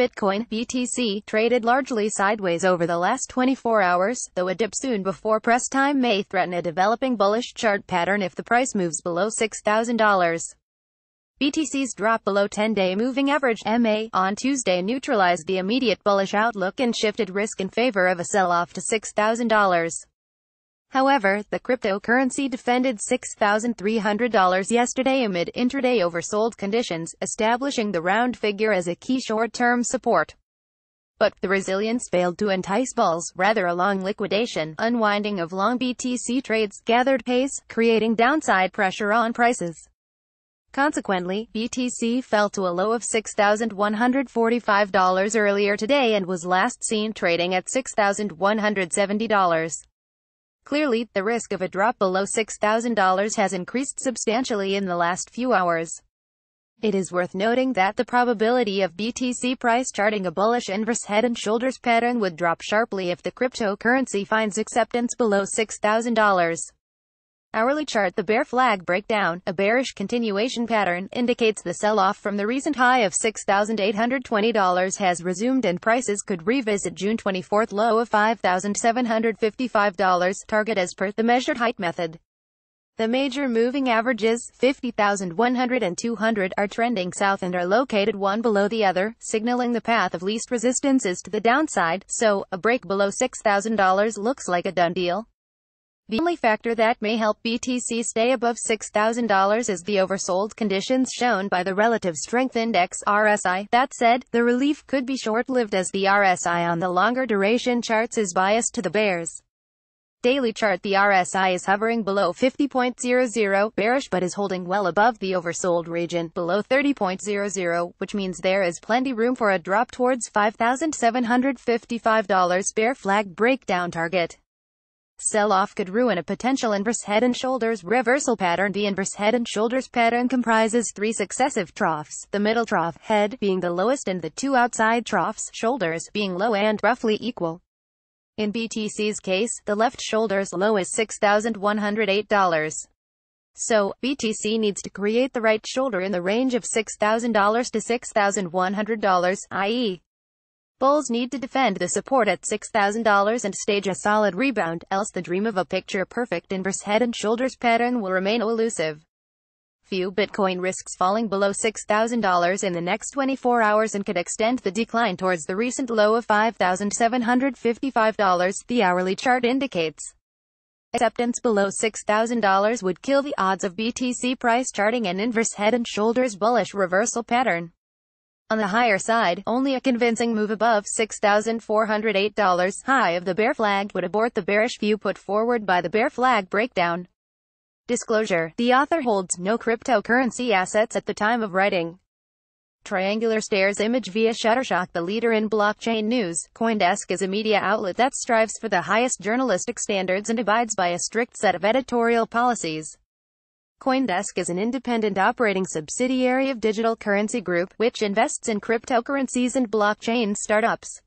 Bitcoin BTC traded largely sideways over the last 24 hours, though a dip soon before press time may threaten a developing bullish chart pattern if the price moves below $6,000. BTC's drop below 10-day moving average MA on Tuesday neutralized the immediate bullish outlook and shifted risk in favor of a sell-off to $6,000. However, the cryptocurrency defended $6,300 yesterday amid intraday oversold conditions, establishing the round figure as a key short-term support. But, the resilience failed to entice bulls, rather a long liquidation, unwinding of long BTC trades gathered pace, creating downside pressure on prices. Consequently, BTC fell to a low of $6,145 earlier today and was last seen trading at $6,170. Clearly, the risk of a drop below $6,000 has increased substantially in the last few hours. It is worth noting that the probability of BTC price charting a bullish inverse head and shoulders pattern would drop sharply if the cryptocurrency finds acceptance below $6,000. Hourly chart The bear flag breakdown, a bearish continuation pattern, indicates the sell-off from the recent high of $6,820 has resumed and prices could revisit June 24 low of $5,755, target as per the measured height method. The major moving averages, 50,100 and 200, are trending south and are located one below the other, signaling the path of least resistance is to the downside, so, a break below $6,000 looks like a done deal. The only factor that may help BTC stay above $6,000 is the oversold conditions shown by the relative strength index RSI. That said, the relief could be short-lived as the RSI on the longer duration charts is biased to the bears. Daily chart The RSI is hovering below 50.00, bearish but is holding well above the oversold region, below 30.00, which means there is plenty room for a drop towards $5,755 bear flag breakdown target sell-off could ruin a potential inverse head and shoulders reversal pattern. The inverse head and shoulders pattern comprises three successive troughs, the middle trough, head, being the lowest and the two outside troughs, shoulders, being low and roughly equal. In BTC's case, the left shoulder's low is $6,108. So, BTC needs to create the right shoulder in the range of $6,000 to $6,100, i.e. Bulls need to defend the support at $6,000 and stage a solid rebound, else the dream of a picture-perfect inverse head and shoulders pattern will remain elusive. Few Bitcoin risks falling below $6,000 in the next 24 hours and could extend the decline towards the recent low of $5,755, the hourly chart indicates. Acceptance below $6,000 would kill the odds of BTC price charting an inverse head and shoulders bullish reversal pattern. On the higher side, only a convincing move above $6,408 high of the bear flag would abort the bearish view put forward by the bear flag breakdown. Disclosure, the author holds no cryptocurrency assets at the time of writing. Triangular Stairs image via Shutterstock The leader in blockchain news, Coindesk is a media outlet that strives for the highest journalistic standards and abides by a strict set of editorial policies. Coindesk is an independent operating subsidiary of Digital Currency Group, which invests in cryptocurrencies and blockchain startups.